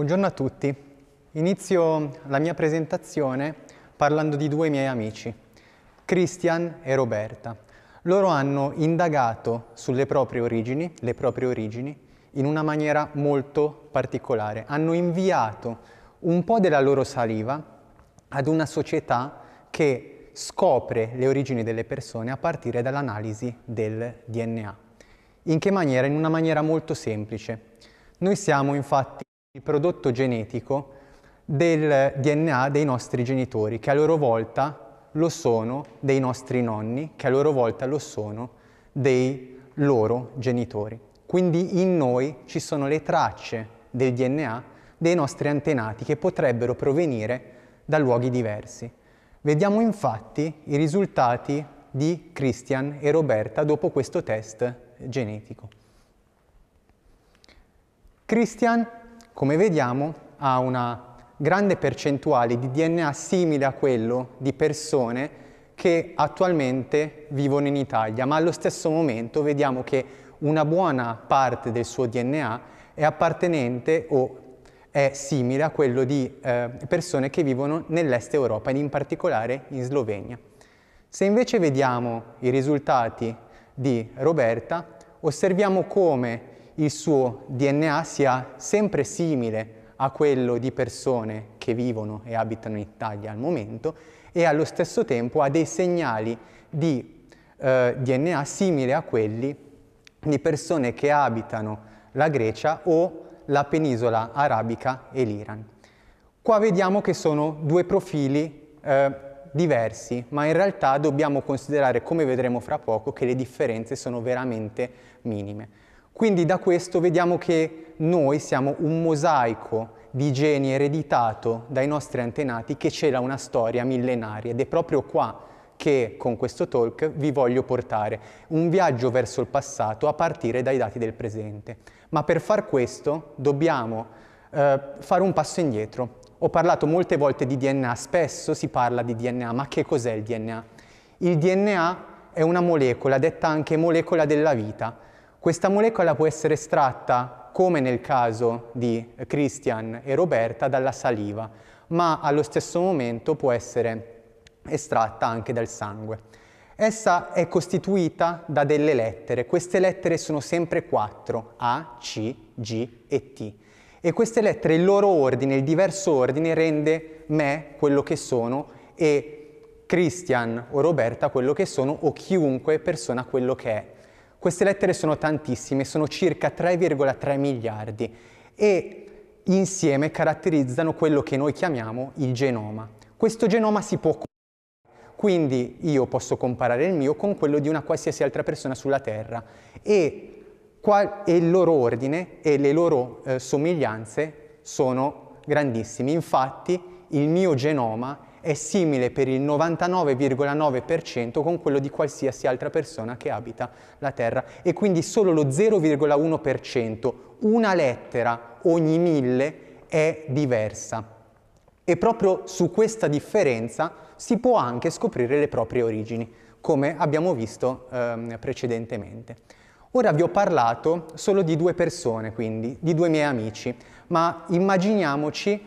Buongiorno a tutti. Inizio la mia presentazione parlando di due miei amici, Christian e Roberta. Loro hanno indagato sulle proprie origini, le proprie origini, in una maniera molto particolare. Hanno inviato un po' della loro saliva ad una società che scopre le origini delle persone a partire dall'analisi del DNA. In che maniera? In una maniera molto semplice. Noi siamo infatti il prodotto genetico del DNA dei nostri genitori, che a loro volta lo sono dei nostri nonni, che a loro volta lo sono dei loro genitori. Quindi in noi ci sono le tracce del DNA dei nostri antenati che potrebbero provenire da luoghi diversi. Vediamo infatti i risultati di Christian e Roberta dopo questo test genetico. Christian come vediamo ha una grande percentuale di DNA simile a quello di persone che attualmente vivono in Italia, ma allo stesso momento vediamo che una buona parte del suo DNA è appartenente o è simile a quello di eh, persone che vivono nell'est Europa, in particolare in Slovenia. Se invece vediamo i risultati di Roberta, osserviamo come il suo DNA sia sempre simile a quello di persone che vivono e abitano in Italia al momento e allo stesso tempo ha dei segnali di eh, DNA simili a quelli di persone che abitano la Grecia o la penisola arabica e l'Iran. Qua vediamo che sono due profili eh, diversi, ma in realtà dobbiamo considerare, come vedremo fra poco, che le differenze sono veramente minime. Quindi da questo vediamo che noi siamo un mosaico di geni ereditato dai nostri antenati che c'era una storia millenaria ed è proprio qua che con questo talk vi voglio portare, un viaggio verso il passato a partire dai dati del presente. Ma per far questo dobbiamo eh, fare un passo indietro. Ho parlato molte volte di DNA, spesso si parla di DNA, ma che cos'è il DNA? Il DNA è una molecola, detta anche molecola della vita, questa molecola può essere estratta, come nel caso di Christian e Roberta, dalla saliva, ma allo stesso momento può essere estratta anche dal sangue. Essa è costituita da delle lettere, queste lettere sono sempre quattro, A, C, G e T. E queste lettere, il loro ordine, il diverso ordine, rende me quello che sono e Christian o Roberta quello che sono o chiunque persona quello che è. Queste lettere sono tantissime, sono circa 3,3 miliardi e insieme caratterizzano quello che noi chiamiamo il genoma. Questo genoma si può comparare, quindi io posso comparare il mio con quello di una qualsiasi altra persona sulla Terra e, qual- il loro ordine e le loro eh, somiglianze sono grandissime. Infatti il mio genoma è simile per il 99,9% con quello di qualsiasi altra persona che abita la Terra e quindi solo lo 0,1%, una lettera ogni mille, è diversa. E proprio su questa differenza si può anche scoprire le proprie origini, come abbiamo visto eh, precedentemente. Ora vi ho parlato solo di due persone, quindi, di due miei amici, ma immaginiamoci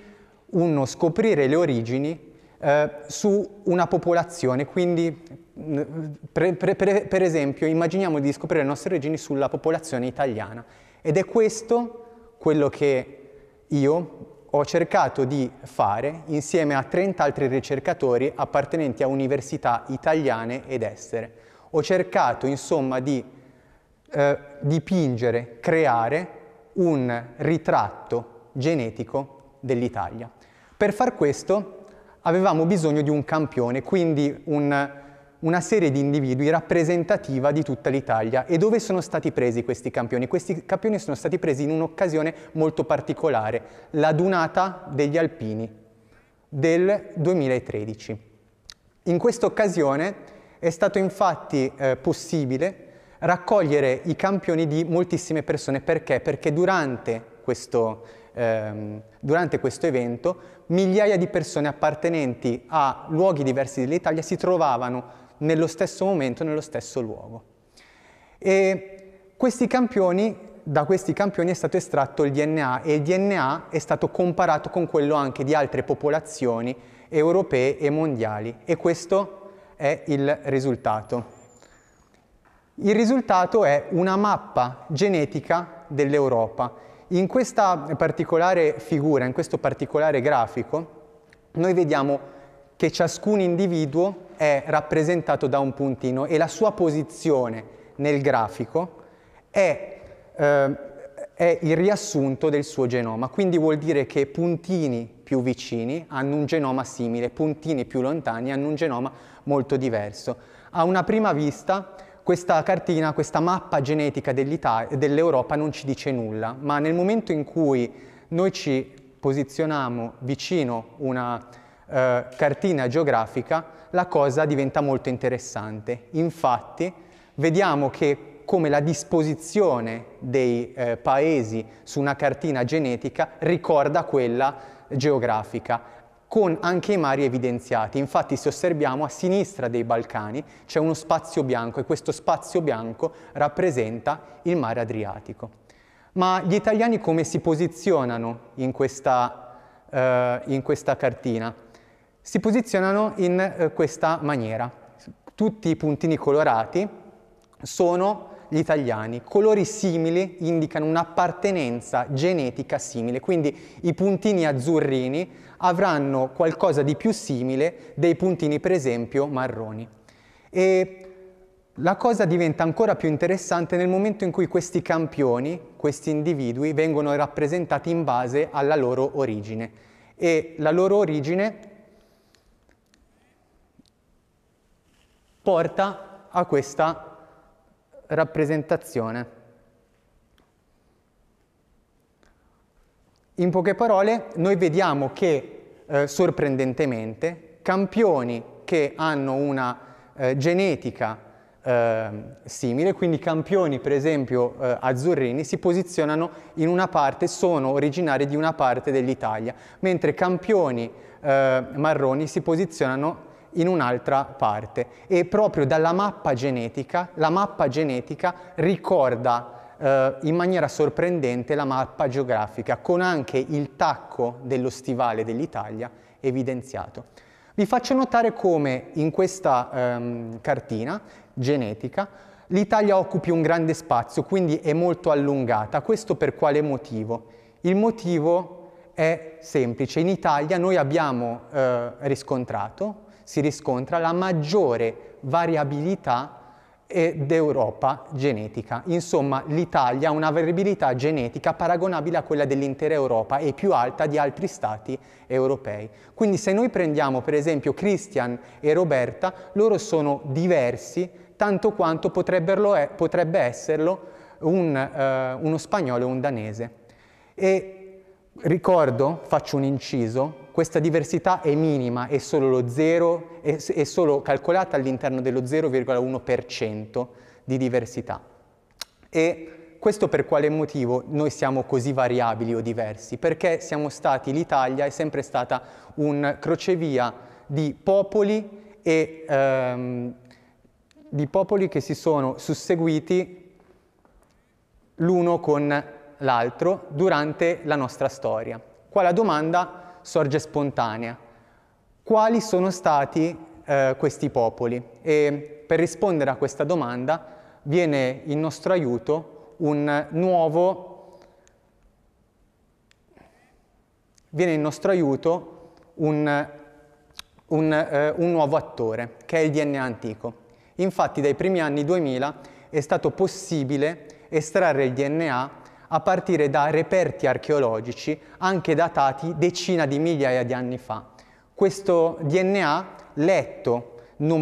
uno scoprire le origini eh, su una popolazione, quindi per, per, per esempio immaginiamo di scoprire le nostre origini sulla popolazione italiana ed è questo quello che io ho cercato di fare insieme a 30 altri ricercatori appartenenti a università italiane ed estere. Ho cercato insomma di eh, dipingere, creare un ritratto genetico dell'Italia. Per far questo avevamo bisogno di un campione, quindi un, una serie di individui rappresentativa di tutta l'Italia. E dove sono stati presi questi campioni? Questi campioni sono stati presi in un'occasione molto particolare, la Dunata degli Alpini del 2013. In questa occasione è stato infatti eh, possibile raccogliere i campioni di moltissime persone. Perché? Perché durante questo, ehm, durante questo evento migliaia di persone appartenenti a luoghi diversi dell'Italia si trovavano nello stesso momento, nello stesso luogo. E questi campioni, da questi campioni è stato estratto il DNA e il DNA è stato comparato con quello anche di altre popolazioni europee e mondiali e questo è il risultato. Il risultato è una mappa genetica dell'Europa in questa particolare figura, in questo particolare grafico, noi vediamo che ciascun individuo è rappresentato da un puntino e la sua posizione nel grafico è, eh, è, il riassunto del suo genoma. Quindi vuol dire che puntini più vicini hanno un genoma simile, puntini più lontani hanno un genoma molto diverso. A una prima vista questa cartina, questa mappa genetica dell'Europa non ci dice nulla, ma nel momento in cui noi ci posizioniamo vicino una eh, cartina geografica, la cosa diventa molto interessante. Infatti, vediamo che come la disposizione dei eh, paesi su una cartina genetica ricorda quella geografica con anche i mari evidenziati. Infatti se osserviamo a sinistra dei Balcani c'è uno spazio bianco e questo spazio bianco rappresenta il mare Adriatico. Ma gli italiani come si posizionano in questa, eh, in questa cartina? Si posizionano in eh, questa maniera. Tutti i puntini colorati sono gli italiani colori simili indicano un'appartenenza genetica simile, quindi i puntini azzurrini avranno qualcosa di più simile dei puntini per esempio marroni. E la cosa diventa ancora più interessante nel momento in cui questi campioni, questi individui, vengono rappresentati in base alla loro origine. E la loro origine porta a questa rappresentazione. In poche parole, noi vediamo che eh, sorprendentemente campioni che hanno una eh, genetica eh, simile, quindi campioni per esempio eh, azzurrini si posizionano in una parte, sono originari di una parte dell'Italia, mentre campioni eh, marroni si posizionano in un'altra parte e proprio dalla mappa genetica, la mappa genetica ricorda eh, in maniera sorprendente la mappa geografica con anche il tacco dello stivale dell'Italia evidenziato. Vi faccio notare come in questa ehm, cartina genetica l'Italia occupi un grande spazio, quindi è molto allungata. Questo per quale motivo? Il motivo è semplice. In Italia noi abbiamo eh, riscontrato si riscontra la maggiore variabilità eh, d'Europa genetica. Insomma, l'Italia ha una variabilità genetica paragonabile a quella dell'intera Europa e più alta di altri stati europei. Quindi se noi prendiamo per esempio Christian e Roberta, loro sono diversi tanto quanto potrebbe, eh, potrebbe esserlo un, eh, uno spagnolo o un danese. E ricordo, faccio un inciso, questa diversità è minima, è solo, zero, è, è solo calcolata all'interno dello 0,1% di diversità. E questo per quale motivo noi siamo così variabili o diversi? Perché siamo stati, l'Italia è sempre stata un crocevia di popoli e ehm, di popoli che si sono susseguiti l'uno con l'altro durante la nostra storia. Qua la domanda sorge spontanea. Quali sono stati eh, questi popoli? E per rispondere a questa domanda viene in nostro aiuto un nuovo viene in nostro aiuto un, un, eh, un, nuovo attore, che è il DNA antico. Infatti dai primi anni 2000 è stato possibile estrarre il DNA a partire da reperti archeologici anche datati decina di migliaia di anni fa. Questo DNA letto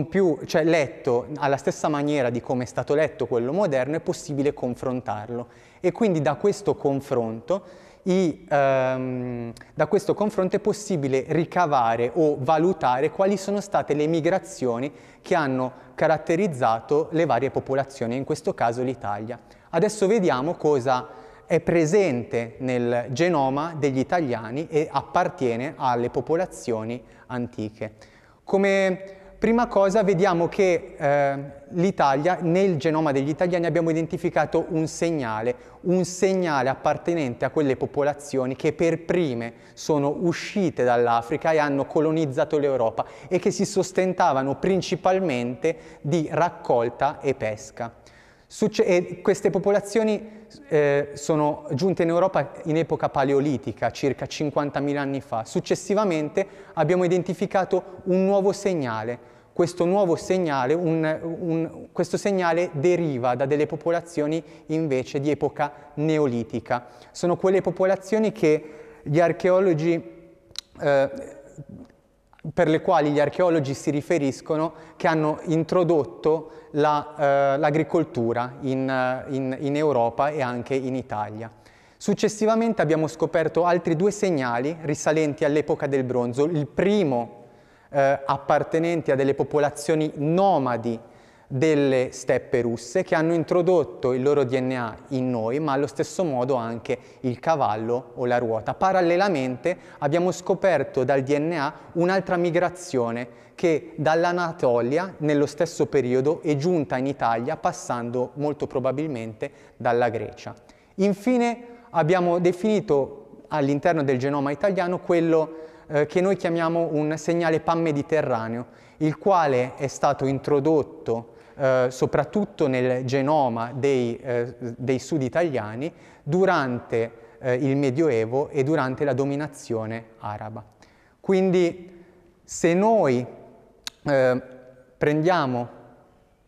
più, cioè letto alla stessa maniera di come è stato letto quello moderno, è possibile confrontarlo. E quindi da questo confronto, i, ehm, da questo confronto è possibile ricavare o valutare quali sono state le migrazioni che hanno caratterizzato le varie popolazioni, in questo caso l'Italia. Adesso vediamo cosa è presente nel genoma degli italiani e appartiene alle popolazioni antiche. Come prima cosa vediamo che eh, l'Italia, nel genoma degli italiani abbiamo identificato un segnale, un segnale appartenente a quelle popolazioni che per prime sono uscite dall'Africa e hanno colonizzato l'Europa e che si sostentavano principalmente di raccolta e pesca. Succe- e eh, queste popolazioni eh, sono giunte in Europa in epoca paleolitica, circa 50.000 anni fa. Successivamente abbiamo identificato un nuovo segnale. Questo nuovo segnale, un, un, questo segnale deriva da delle popolazioni invece di epoca neolitica. Sono quelle popolazioni che gli archeologi eh, per le quali gli archeologi si riferiscono che hanno introdotto la, eh, l'agricoltura in, eh, in, in Europa e anche in Italia. Successivamente abbiamo scoperto altri due segnali risalenti all'epoca del bronzo. Il primo eh, appartenenti a delle popolazioni nomadi delle steppe russe che hanno introdotto il loro DNA in noi, ma allo stesso modo anche il cavallo o la ruota. Parallelamente abbiamo scoperto dal DNA un'altra migrazione che dall'Anatolia nello stesso periodo è giunta in Italia passando molto probabilmente dalla Grecia. Infine abbiamo definito all'interno del genoma italiano quello eh, che noi chiamiamo un segnale pan-mediterraneo, il quale è stato introdotto eh, soprattutto nel genoma dei, eh, dei sud italiani durante eh, il Medioevo e durante la dominazione araba. Quindi se noi eh, prendiamo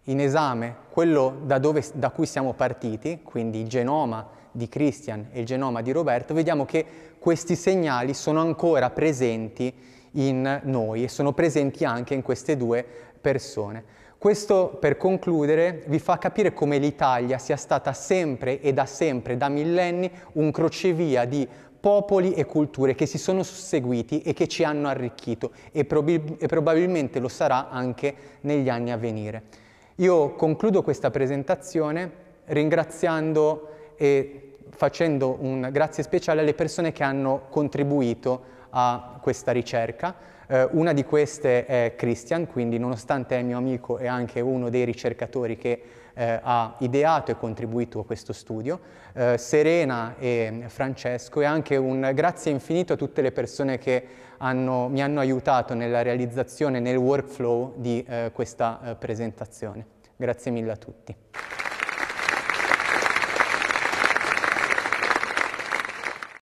in esame quello da, dove, da cui siamo partiti, quindi il genoma di Christian e il genoma di Roberto, vediamo che questi segnali sono ancora presenti in noi e sono presenti anche in queste due persone. Questo, per concludere, vi fa capire come l'Italia sia stata sempre e da sempre, da millenni, un crocevia di popoli e culture che si sono susseguiti e che ci hanno arricchito e, prob- e probabilmente lo sarà anche negli anni a venire. Io concludo questa presentazione ringraziando e facendo un grazie speciale alle persone che hanno contribuito a questa ricerca. Eh, una di queste è Christian, quindi nonostante è mio amico e anche uno dei ricercatori che eh, ha ideato e contribuito a questo studio, eh, Serena e Francesco e anche un grazie infinito a tutte le persone che hanno, mi hanno aiutato nella realizzazione, nel workflow di eh, questa eh, presentazione. Grazie mille a tutti.